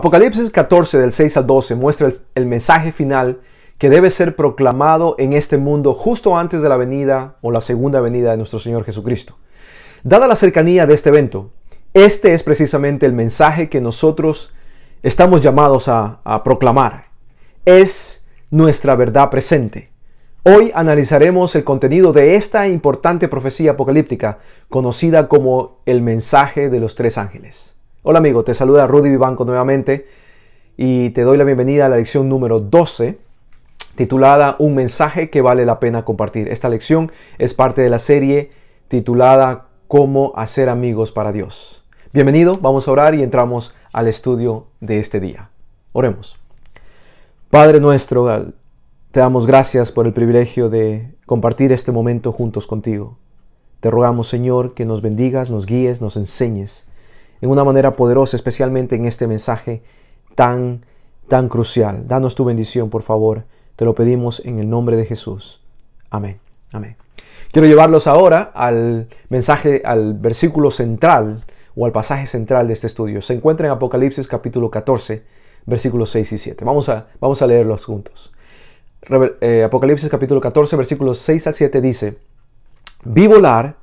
Apocalipsis 14 del 6 al 12 muestra el, mensaje final que debe ser proclamado en este mundo justo antes de la venida o la segunda venida de nuestro Señor Jesucristo. Dada la cercanía de este evento, este es precisamente el mensaje que nosotros estamos llamados a proclamar. Es nuestra verdad presente. Hoy analizaremos el contenido de esta importante profecía apocalíptica, conocida como el mensaje de los tres ángeles. Hola amigo, te saluda Rudy Vivanco nuevamente y te doy la bienvenida a la lección número 12 titulada Un mensaje que vale la pena compartir. Esta lección es parte de la serie titulada Cómo hacer amigos para Dios. Bienvenido, vamos a orar y entramos al estudio de este día. Oremos. Padre nuestro, te damos gracias por el privilegio de compartir este momento juntos contigo. Te rogamos, Señor, que nos bendigas, nos guíes, nos enseñes en una manera poderosa, especialmente en este mensaje tan, tan crucial. Danos tu bendición, por favor. Te lo pedimos en el nombre de Jesús. Amén. Amén. Quiero llevarlos ahora al mensaje, al versículo central o al pasaje central de este estudio. Se encuentra en Apocalipsis capítulo 14, versículos 6 y 7. Vamos a, vamos a leerlos juntos. Eh, Apocalipsis capítulo 14, versículos 6 a 7 dice, vi volar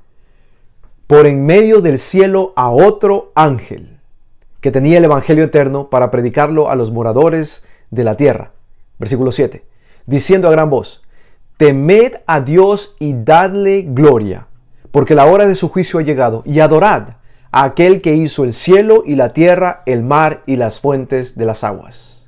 por en medio del cielo a otro ángel que tenía el Evangelio eterno para predicarlo a los moradores de la tierra. Versículo 7. Diciendo a gran voz, temed a Dios y dadle gloria, porque la hora de su juicio ha llegado, y adorad a aquel que hizo el cielo y la tierra, el mar y las fuentes de las aguas.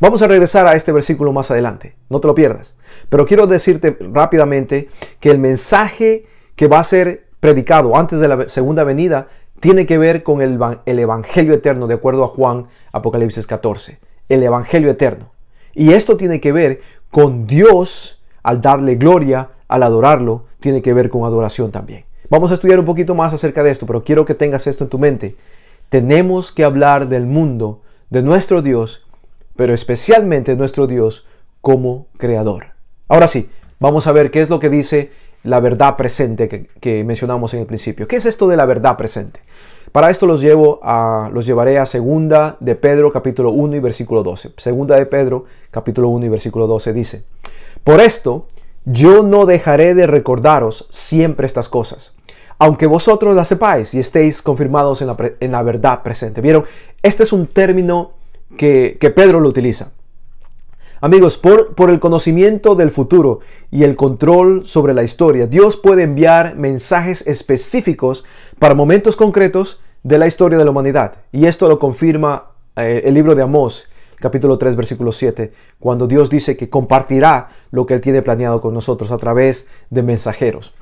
Vamos a regresar a este versículo más adelante, no te lo pierdas. Pero quiero decirte rápidamente que el mensaje que va a ser predicado antes de la segunda venida tiene que ver con el, Evangelio eterno, de acuerdo a Juan Apocalipsis 14, el Evangelio eterno. Y esto tiene que ver con Dios al darle gloria, al adorarlo, tiene que ver con adoración también. Vamos a estudiar un poquito más acerca de esto, pero quiero que tengas esto en tu mente. Tenemos que hablar del mundo, de nuestro Dios, pero especialmente nuestro Dios como creador. Ahora sí, vamos a ver qué es lo que dice la verdad presente que, mencionamos en el principio. ¿Qué es esto de la verdad presente? Para esto los, llevo a, los llevaré a 2 de Pedro capítulo 1 y versículo 12. 2 de Pedro capítulo 1 y versículo 12 dice, por esto yo no dejaré de recordaros siempre estas cosas, aunque vosotros las sepáis y estéis confirmados en la, verdad presente. Vieron, este es un término que Pedro lo utiliza. Amigos, por, el conocimiento del futuro y el control sobre la historia, Dios puede enviar mensajes específicos para momentos concretos de la historia de la humanidad. Y esto lo confirma eh, el libro de Amós, capítulo 3, versículo 7, cuando Dios dice que compartirá lo que Él tiene planeado con nosotros a través de mensajeros.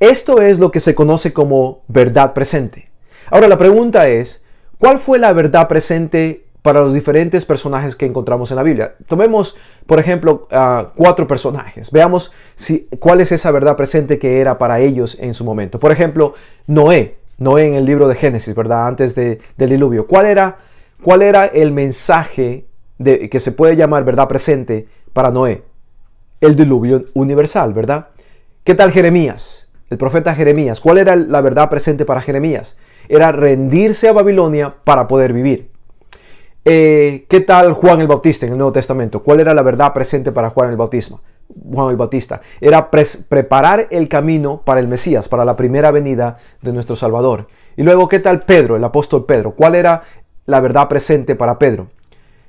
Esto es lo que se conoce como verdad presente. Ahora la pregunta es, ¿cuál fue la verdad presente para los diferentes personajes que encontramos en la Biblia. Tomemos, por ejemplo, cuatro personajes. Veamos si, cuál es esa verdad presente que era para ellos en su momento. Por ejemplo, Noé. Noé en el libro de Génesis, ¿verdad? Antes del diluvio. ¿Cuál era, cuál era el mensaje de, que se puede llamar verdad presente para Noé? El diluvio universal, ¿verdad? ¿Qué tal Jeremías? El profeta Jeremías. ¿Cuál era la verdad presente para Jeremías? Era rendirse a Babilonia para poder vivir. Eh, ¿qué tal Juan el Bautista en el Nuevo Testamento? ¿Cuál era la verdad presente para Juan el Bautista? Juan el Bautista era preparar el camino para el Mesías, para la primera venida de nuestro Salvador. Y luego, ¿qué tal Pedro, el apóstol Pedro? ¿Cuál era la verdad presente para Pedro?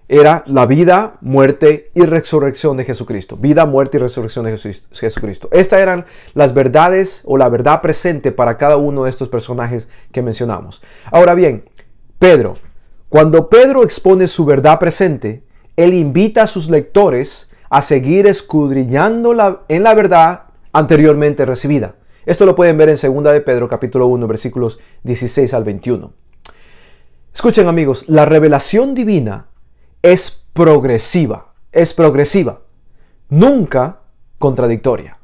Era la vida, muerte y resurrección de Jesucristo. Vida, muerte y resurrección de Jesucristo. Estas eran las verdades o la verdad presente para cada uno de estos personajes que mencionamos. Ahora bien, Pedro, cuando Pedro expone su verdad presente, él invita a sus lectores a seguir escudriñando en la verdad anteriormente recibida. Esto lo pueden ver en 2 de Pedro capítulo 1 versículos 16 al 21. Escuchen amigos, la revelación divina es progresiva, es progresiva, nunca contradictoria.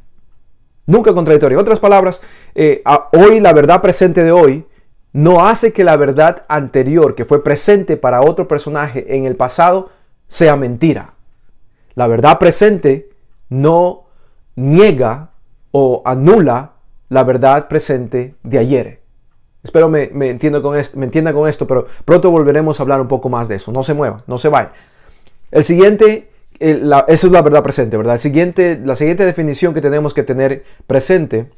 Nunca contradictoria. En otras palabras, eh, hoy la verdad presente de hoy no hace que la verdad anterior que fue presente para otro personaje en el pasado sea mentira. La verdad presente no niega o anula la verdad presente de ayer. Espero me, entiendo con esto, entienda con esto, pero pronto volveremos a hablar un poco más de eso. No se mueva, no se vaya. El siguiente, eh, es la verdad presente, ¿verdad? El siguiente, la siguiente definición que tenemos que tener presente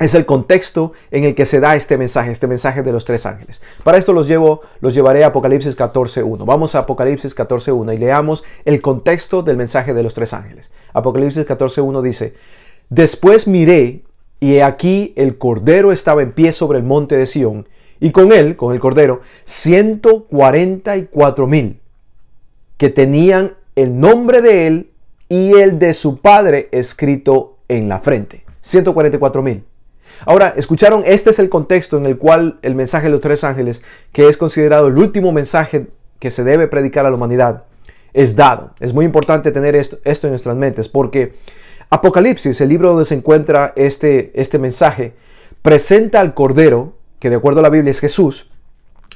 es el contexto en el que se da este mensaje, este mensaje de los tres ángeles. Para esto los llevo, los llevaré a Apocalipsis 14.1. Vamos a Apocalipsis 14.1 y leamos el contexto del mensaje de los tres ángeles. Apocalipsis 14.1 dice, Después miré, y he aquí el Cordero estaba en pie sobre el monte de Sión, y con él, con el Cordero, 144 mil, que tenían el nombre de él y el de su padre escrito en la frente. 144 mil. Ahora, escucharon, este es el contexto en el cual el mensaje de los tres ángeles, que es considerado el último mensaje que se debe predicar a la humanidad, es dado. Es muy importante tener esto, en nuestras mentes porque Apocalipsis, el libro donde se encuentra este, este mensaje, presenta al Cordero, que de acuerdo a la Biblia es Jesús,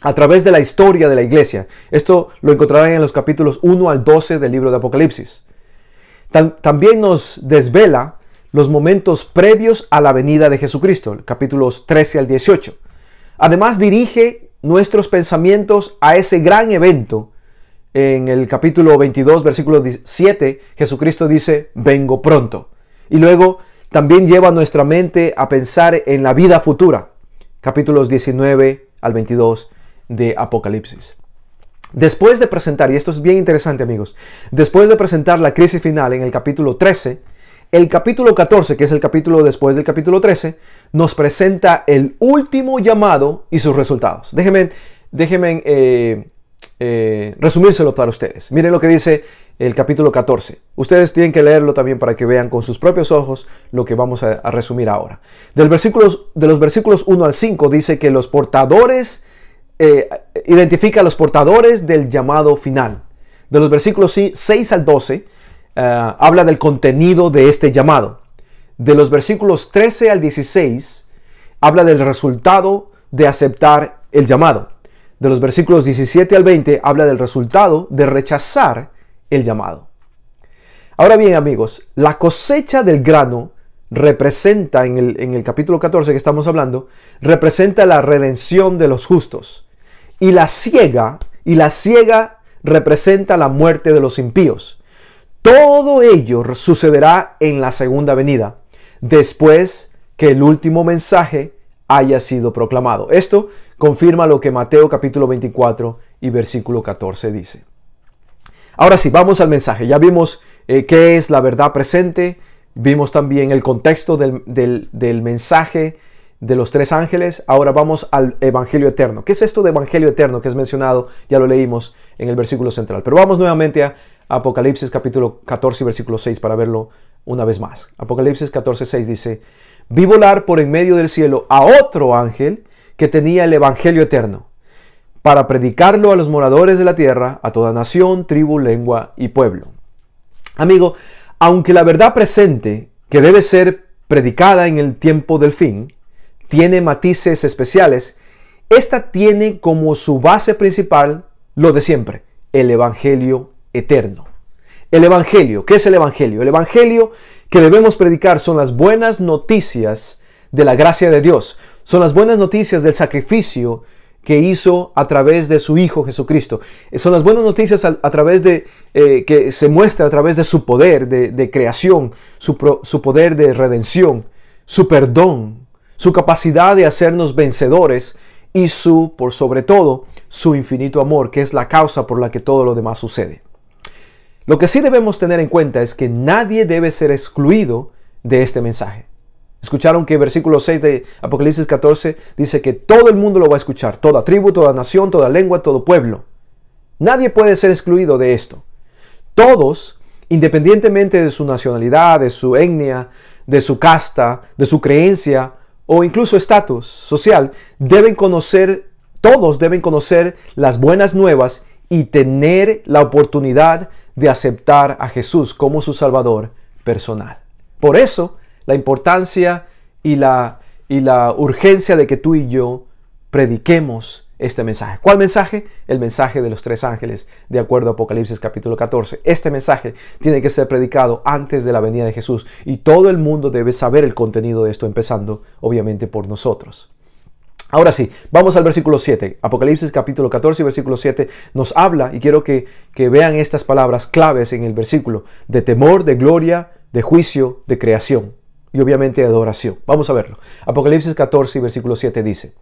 a través de la historia de la iglesia. Esto lo encontrarán en los capítulos 1 al 12 del libro de Apocalipsis. también nos desvela los momentos previos a la venida de Jesucristo, capítulos 13 al 18. Además dirige nuestros pensamientos a ese gran evento. En el capítulo 22, versículo 7, Jesucristo dice, vengo pronto. Y luego también lleva nuestra mente a pensar en la vida futura, capítulos 19 al 22 de Apocalipsis. Después de presentar, y esto es bien interesante amigos, después de presentar la crisis final en el capítulo 13, el capítulo 14, que es el capítulo después del capítulo 13, nos presenta el último llamado y sus resultados. Déjenme, déjenme eh, eh, resumírselo para ustedes. Miren lo que dice el capítulo 14. Ustedes tienen que leerlo también para que vean con sus propios ojos lo que vamos a, resumir ahora. Del versículos, de los versículos 1 al 5 dice que los portadores, eh, identifica a los portadores del llamado final. De los versículos 6 al 12 eh, habla del contenido de este llamado. De los versículos 13 al 16 habla del resultado de aceptar el llamado. De los versículos 17 al 20 habla del resultado de rechazar el llamado. Ahora bien amigos, la cosecha del grano representa, en el, en el, capítulo 14 que estamos hablando, representa la redención de los justos. Y la ciega, y la ciega representa la muerte de los impíos. Todo ello sucederá en la segunda venida, después que el último mensaje haya sido proclamado. Esto confirma lo que Mateo capítulo 24 y versículo 14 dice. Ahora sí, vamos al mensaje. Ya vimos eh, qué es la verdad presente, vimos también el contexto del, del mensaje de los tres ángeles. Ahora vamos al Evangelio Eterno. ¿Qué es esto de Evangelio Eterno que es mencionado? Ya lo leímos en el versículo central. Pero vamos nuevamente a Apocalipsis capítulo 14, versículo 6, para verlo una vez más. Apocalipsis 14, 6 dice, vi volar por en medio del cielo a otro ángel que tenía el Evangelio eterno, para predicarlo a los moradores de la tierra, a toda nación, tribu, lengua y pueblo. Amigo, aunque la verdad presente, que debe ser predicada en el tiempo del fin, tiene matices especiales, esta tiene como su base principal lo de siempre, el Evangelio eterno. El Evangelio, ¿qué es el Evangelio? El Evangelio que debemos predicar son las buenas noticias de la gracia de Dios, son las buenas noticias del sacrificio que hizo a través de su Hijo Jesucristo. Eh, son las buenas noticias a, través de, eh, que se muestra a través de su poder de, creación, su poder de redención, su perdón, su capacidad de hacernos vencedores y su, por sobre todo, su infinito amor, que es la causa por la que todo lo demás sucede. Lo que sí debemos tener en cuenta es que nadie debe ser excluido de este mensaje. Escucharon que versículo 6 de Apocalipsis 14 dice que todo el mundo lo va a escuchar, toda tribu, toda nación, toda lengua, todo pueblo. Nadie puede ser excluido de esto. Todos, independientemente de su nacionalidad, de su etnia, de su casta, de su creencia o incluso estatus social, deben conocer, todos deben conocer las buenas nuevas y tener la oportunidad de de aceptar a Jesús como su Salvador personal. Por eso, la importancia y la, y la urgencia de que tú y yo prediquemos este mensaje. ¿Cuál mensaje? El mensaje de los tres ángeles, de acuerdo a Apocalipsis capítulo 14. Este mensaje tiene que ser predicado antes de la venida de Jesús y todo el mundo debe saber el contenido de esto, empezando obviamente por nosotros. Ahora sí, vamos al versículo 7. Apocalipsis capítulo 14, versículo 7 nos habla, y quiero que, vean estas palabras claves en el versículo, de temor, de gloria, de juicio, de creación y obviamente de adoración. Vamos a verlo. Apocalipsis 14, versículo 7 dice,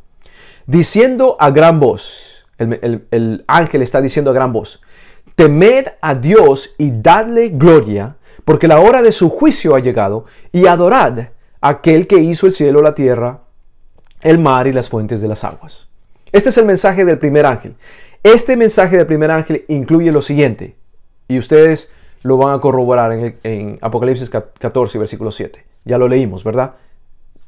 diciendo a gran voz, el, ángel está diciendo a gran voz, temed a Dios y dadle gloria, porque la hora de su juicio ha llegado, y adorad a aquel que hizo el cielo, la tierra, el mar y las fuentes de las aguas. Este es el mensaje del primer ángel. Este mensaje del primer ángel incluye lo siguiente, y ustedes lo van a corroborar en, Apocalipsis 14, versículo 7. Ya lo leímos, ¿verdad?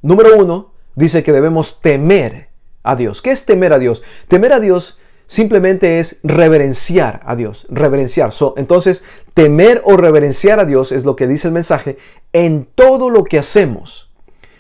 Número uno, dice que debemos temer a Dios. ¿Qué es temer a Dios? Temer a Dios simplemente es reverenciar a Dios, reverenciar. entonces, temer o reverenciar a Dios es lo que dice el mensaje en todo lo que hacemos.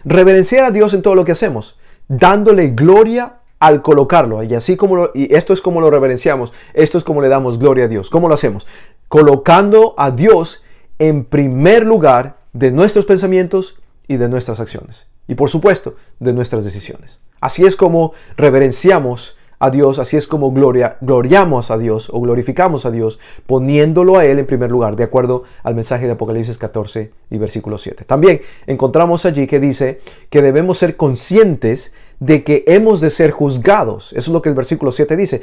Reverenciar a Dios en todo lo que hacemos dándole gloria al colocarlo. Y así como y esto es como lo reverenciamos, esto es como le damos gloria a Dios. ¿Cómo lo hacemos? Colocando a Dios en primer lugar de nuestros pensamientos y de nuestras acciones. Y por supuesto, de nuestras decisiones. Así es como reverenciamos a Dios, así es como gloria, gloriamos a Dios o glorificamos a Dios, poniéndolo a Él en primer lugar, de acuerdo al mensaje de Apocalipsis 14 y versículo 7. También encontramos allí que dice que debemos ser conscientes de que hemos de ser juzgados. Eso es lo que el versículo 7 dice.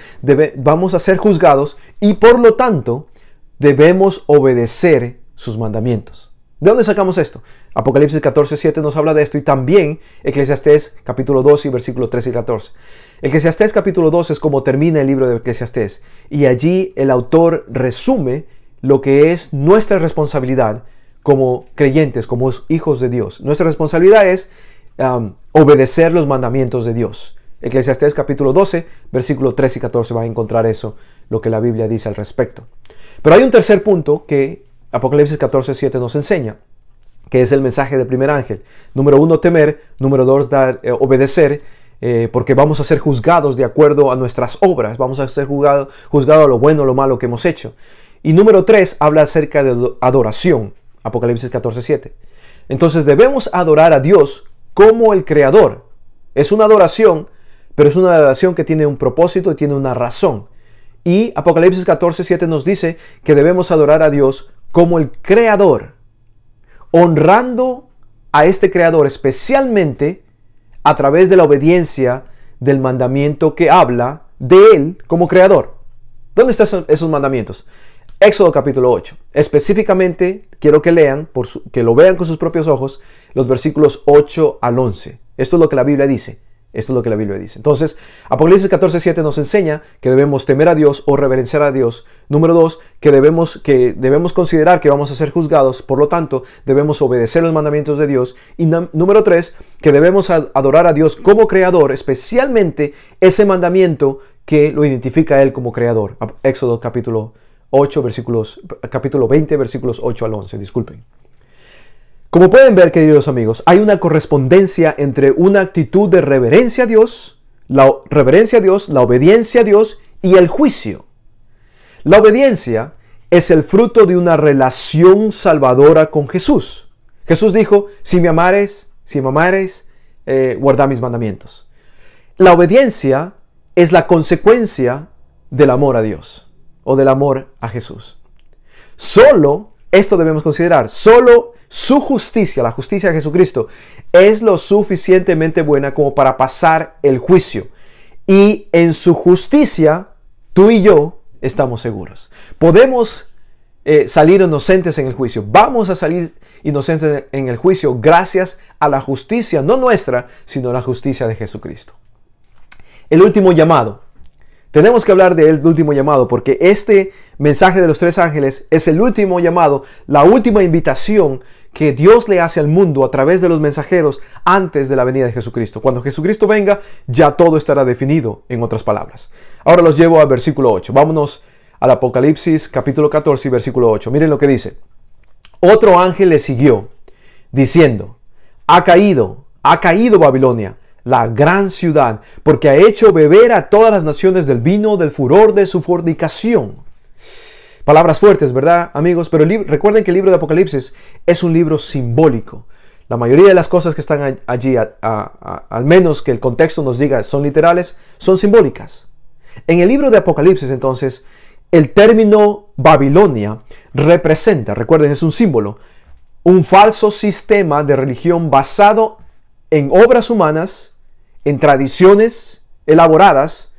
vamos a ser juzgados y por lo tanto debemos obedecer sus mandamientos. ¿De dónde sacamos esto? Apocalipsis 14, 7 nos habla de esto y también Eclesiastés capítulo 2 y versículo 13 y 14. Eclesiastés capítulo 2 es como termina el libro de Eclesiastés y allí el autor resume lo que es nuestra responsabilidad como creyentes, como hijos de Dios. Nuestra responsabilidad es um, obedecer los mandamientos de Dios. Eclesiastés capítulo 12, versículo 3 y 14 va a encontrar eso, lo que la Biblia dice al respecto. Pero hay un tercer punto que Apocalipsis 14, 7 nos enseña, que es el mensaje del primer ángel. Número uno, temer. Número dos, dar, eh, obedecer. Eh, porque vamos a ser juzgados de acuerdo a nuestras obras, vamos a ser juzgados juzgado a lo bueno, lo malo que hemos hecho. Y número 3 habla acerca de adoración, Apocalipsis 14:7. Entonces debemos adorar a Dios como el Creador. Es una adoración, pero es una adoración que tiene un propósito y tiene una razón. Y Apocalipsis 14:7 nos dice que debemos adorar a Dios como el Creador, honrando a este Creador especialmente a través de la obediencia del mandamiento que habla de Él como creador. ¿Dónde están esos mandamientos? Éxodo capítulo 8. Específicamente quiero que lean, que lo vean con sus propios ojos, los versículos 8 al 11. Esto es lo que la Biblia dice. Esto es lo que la Biblia dice. Entonces, Apocalipsis 14, 7 nos enseña que debemos temer a Dios o reverenciar a Dios. Número dos, que debemos, que debemos considerar que vamos a ser juzgados, por lo tanto, debemos obedecer los mandamientos de Dios. Y número tres, que debemos adorar a Dios como creador, especialmente ese mandamiento que lo identifica a Él como creador. Éxodo capítulo 8, versículos, capítulo 20, versículos 8 al 11, disculpen. Como pueden ver, queridos amigos, hay una correspondencia entre una actitud de reverencia a Dios, la reverencia a Dios, la obediencia a Dios y el juicio. La obediencia es el fruto de una relación salvadora con Jesús. Jesús dijo, si me amares, si me amares, eh, guarda mis mandamientos. La obediencia es la consecuencia del amor a Dios o del amor a Jesús. Solo esto debemos considerar. Solo su justicia, la justicia de Jesucristo, es lo suficientemente buena como para pasar el juicio. Y en su justicia, tú y yo estamos seguros. Podemos eh, salir inocentes en el juicio. Vamos a salir inocentes en el juicio gracias a la justicia, no nuestra, sino la justicia de Jesucristo. El último llamado tenemos que hablar del último llamado porque este mensaje de los tres ángeles es el último llamado, la última invitación que Dios le hace al mundo a través de los mensajeros antes de la venida de Jesucristo. Cuando Jesucristo venga, ya todo estará definido, en otras palabras. Ahora los llevo al versículo 8. Vámonos al Apocalipsis capítulo 14, versículo 8. Miren lo que dice. Otro ángel le siguió, diciendo, ha caído, ha caído Babilonia la gran ciudad, porque ha hecho beber a todas las naciones del vino del furor de su fornicación. Palabras fuertes, ¿verdad, amigos? Pero recuerden que el libro de Apocalipsis es un libro simbólico. La mayoría de las cosas que están allí, al menos que el contexto nos diga son literales, son simbólicas. En el libro de Apocalipsis, entonces, el término Babilonia representa, recuerden, es un símbolo, un falso sistema de religión basado en obras humanas en tradiciones elaboradas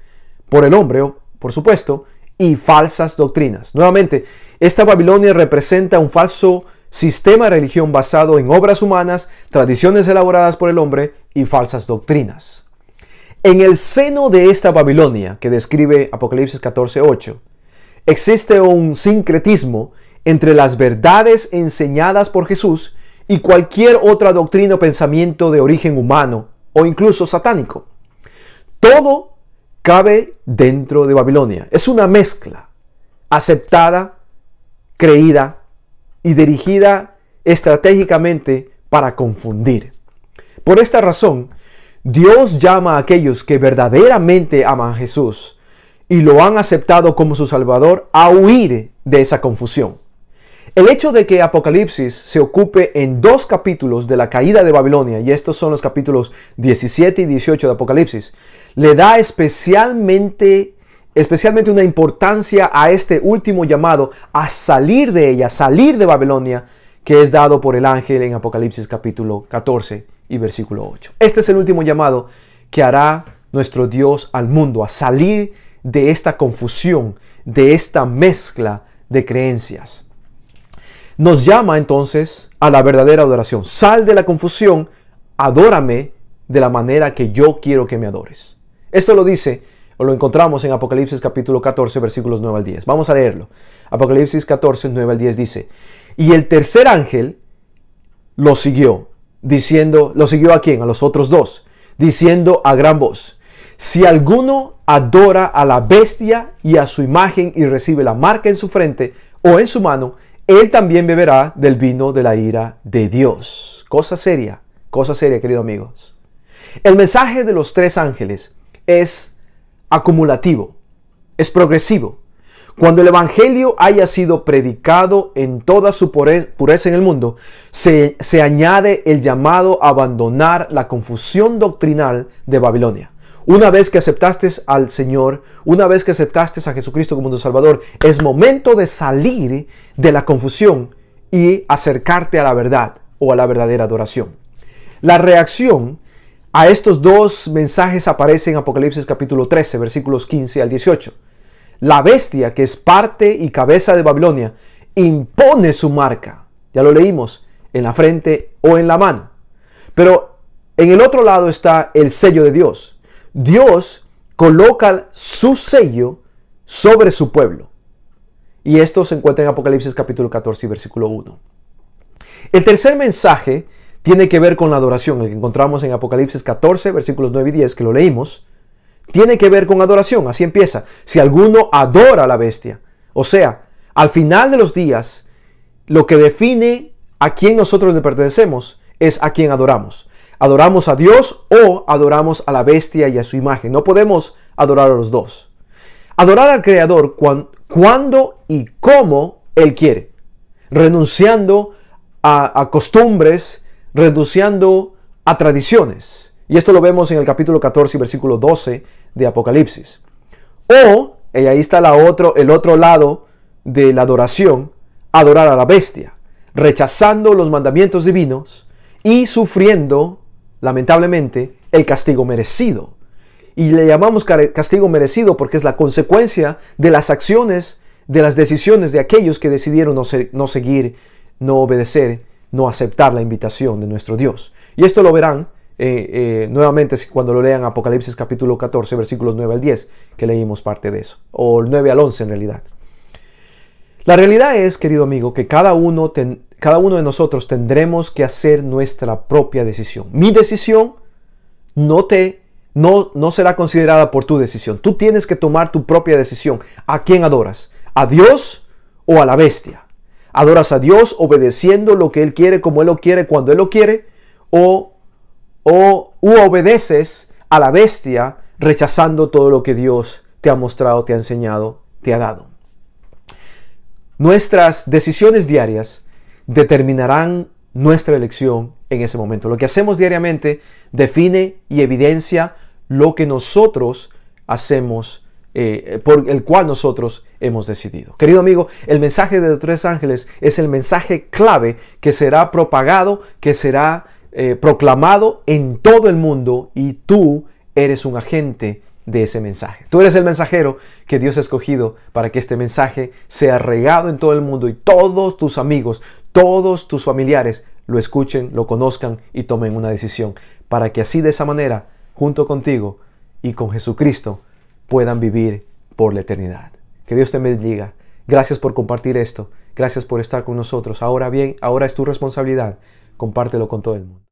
por el hombre, por supuesto, y falsas doctrinas. Nuevamente, esta Babilonia representa un falso sistema de religión basado en obras humanas, tradiciones elaboradas por el hombre y falsas doctrinas. En el seno de esta Babilonia, que describe Apocalipsis 14:8, existe un sincretismo entre las verdades enseñadas por Jesús y cualquier otra doctrina o pensamiento de origen humano o incluso satánico. Todo cabe dentro de Babilonia. Es una mezcla aceptada, creída y dirigida estratégicamente para confundir. Por esta razón, Dios llama a aquellos que verdaderamente aman a Jesús y lo han aceptado como su Salvador a huir de esa confusión. El hecho de que Apocalipsis se ocupe en dos capítulos de la caída de Babilonia, y estos son los capítulos 17 y 18 de Apocalipsis, le da especialmente, especialmente una importancia a este último llamado a salir de ella, salir de Babilonia, que es dado por el ángel en Apocalipsis capítulo 14 y versículo 8. Este es el último llamado que hará nuestro Dios al mundo, a salir de esta confusión, de esta mezcla de creencias nos llama entonces a la verdadera adoración. Sal de la confusión, adórame de la manera que yo quiero que me adores. Esto lo dice o lo encontramos en Apocalipsis capítulo 14 versículos 9 al 10. Vamos a leerlo. Apocalipsis 14, 9 al 10 dice, y el tercer ángel lo siguió, diciendo, lo siguió a quién, a los otros dos, diciendo a gran voz, si alguno adora a la bestia y a su imagen y recibe la marca en su frente o en su mano, él también beberá del vino de la ira de Dios. Cosa seria, cosa seria, queridos amigos. El mensaje de los tres ángeles es acumulativo, es progresivo. Cuando el Evangelio haya sido predicado en toda su pureza en el mundo, se, se añade el llamado a abandonar la confusión doctrinal de Babilonia. Una vez que aceptaste al Señor, una vez que aceptaste a Jesucristo como tu Salvador, es momento de salir de la confusión y acercarte a la verdad o a la verdadera adoración. La reacción a estos dos mensajes aparece en Apocalipsis capítulo 13, versículos 15 al 18. La bestia, que es parte y cabeza de Babilonia, impone su marca, ya lo leímos, en la frente o en la mano. Pero en el otro lado está el sello de Dios Dios coloca su sello sobre su pueblo. Y esto se encuentra en Apocalipsis capítulo 14 versículo 1. El tercer mensaje tiene que ver con la adoración, el que encontramos en Apocalipsis 14 versículos 9 y 10, que lo leímos. Tiene que ver con adoración, así empieza. Si alguno adora a la bestia, o sea, al final de los días, lo que define a quién nosotros le pertenecemos es a quién adoramos adoramos a Dios o adoramos a la bestia y a su imagen. No podemos adorar a los dos. Adorar al Creador cuando y cómo Él quiere, renunciando a, costumbres, renunciando a tradiciones. Y esto lo vemos en el capítulo 14, versículo 12 de Apocalipsis. O, y ahí está la otro, el otro lado de la adoración, adorar a la bestia, rechazando los mandamientos divinos y sufriendo lamentablemente, el castigo merecido. Y le llamamos castigo merecido porque es la consecuencia de las acciones, de las decisiones de aquellos que decidieron no, seguir, no obedecer, no aceptar la invitación de nuestro Dios. Y esto lo verán eh, eh, nuevamente cuando lo lean Apocalipsis capítulo 14, versículos 9 al 10, que leímos parte de eso, o 9 al 11 en realidad. La realidad es, querido amigo, que cada uno cada uno de nosotros tendremos que hacer nuestra propia decisión. Mi decisión no te no será considerada por tu decisión. Tú tienes que tomar tu propia decisión. ¿A quién adoras? ¿A Dios o a la bestia? ¿Adoras a Dios obedeciendo lo que él quiere como él lo quiere cuando él lo quiere o o obedeces a la bestia rechazando todo lo que Dios te ha mostrado, te ha enseñado, te ha dado? Nuestras decisiones diarias determinarán nuestra elección en ese momento. Lo que hacemos diariamente define y evidencia lo que nosotros hacemos, eh, por el cual nosotros hemos decidido. Querido amigo, el mensaje de los tres ángeles es el mensaje clave que será propagado, que será eh, proclamado en todo el mundo y tú eres un agente de ese mensaje. Tú eres el mensajero que Dios ha escogido para que este mensaje sea regado en todo el mundo y todos tus amigos, todos tus familiares lo escuchen, lo conozcan y tomen una decisión para que así de esa manera, junto contigo y con Jesucristo, puedan vivir por la eternidad. Que Dios te bendiga. Gracias por compartir esto. Gracias por estar con nosotros. Ahora bien, ahora es tu responsabilidad. Compártelo con todo el mundo.